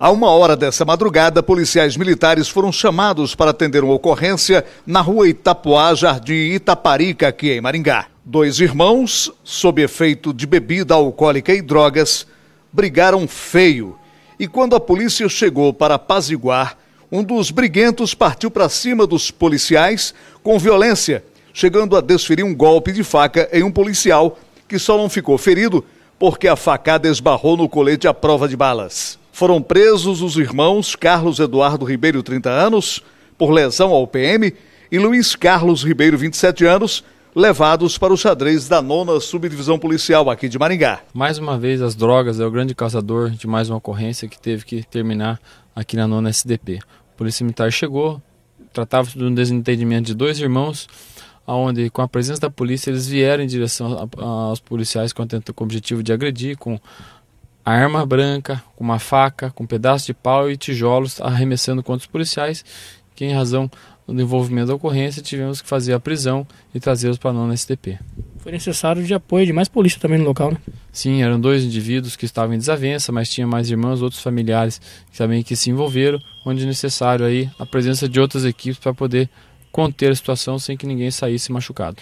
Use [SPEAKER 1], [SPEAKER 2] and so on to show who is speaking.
[SPEAKER 1] A uma hora dessa madrugada, policiais militares foram chamados para atender uma ocorrência na rua Itapuá, Jardim Itaparica, aqui em Maringá. Dois irmãos, sob efeito de bebida alcoólica e drogas, brigaram feio. E quando a polícia chegou para apaziguar, um dos briguentos partiu para cima dos policiais com violência, chegando a desferir um golpe de faca em um policial que só não ficou ferido porque a facada esbarrou no colete à prova de balas foram presos os irmãos Carlos Eduardo Ribeiro, 30 anos, por lesão ao PM, e Luiz Carlos Ribeiro, 27 anos, levados para o xadrez da nona subdivisão policial aqui de Maringá.
[SPEAKER 2] Mais uma vez, as drogas é o grande causador de mais uma ocorrência que teve que terminar aqui na nona SDP. A Polícia Militar chegou, tratava-se de um desentendimento de dois irmãos, onde, com a presença da polícia, eles vieram em direção aos policiais com, com o objetivo de agredir, com a arma branca, com uma faca, com um pedaço de pau e tijolos arremessando contra os policiais, que em razão do envolvimento da ocorrência tivemos que fazer a prisão e trazê-los para a nona STP.
[SPEAKER 3] Foi necessário de apoio de mais polícia também no local, né?
[SPEAKER 2] Sim, eram dois indivíduos que estavam em desavença, mas tinha mais irmãos, outros familiares que também que se envolveram, onde é necessário aí a presença de outras equipes para poder conter a situação sem que ninguém saísse machucado.